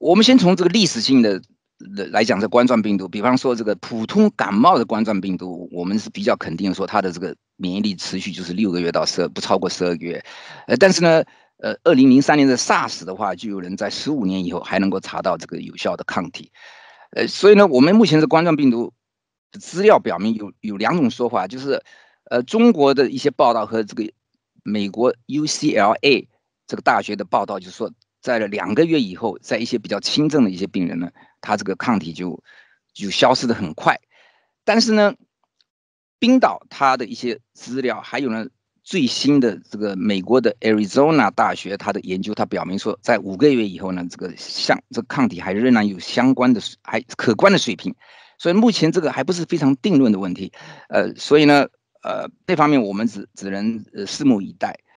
我们先从这个历史性的来来讲，这冠状病毒，比方说这个普通感冒的冠状病毒，我们是比较肯定说它的这个免疫力持续就是六个月到十，不超过十二个月。呃，但是呢，呃，二零零三年的 SARS 的话，就有人在十五年以后还能够查到这个有效的抗体。呃，所以呢，我们目前的冠状病毒资料表明有有两种说法，就是，呃，中国的一些报道和这个美国 UCLA 这个大学的报道，就是说。在了两个月以后，在一些比较轻症的一些病人呢，他这个抗体就就消失的很快。但是呢，冰岛他的一些资料，还有呢最新的这个美国的 Arizona 大学他的研究，它表明说，在五个月以后呢，这个相这抗体还仍然有相关的还可观的水平。所以目前这个还不是非常定论的问题。呃，所以呢，呃，这方面我们只只能拭目以待。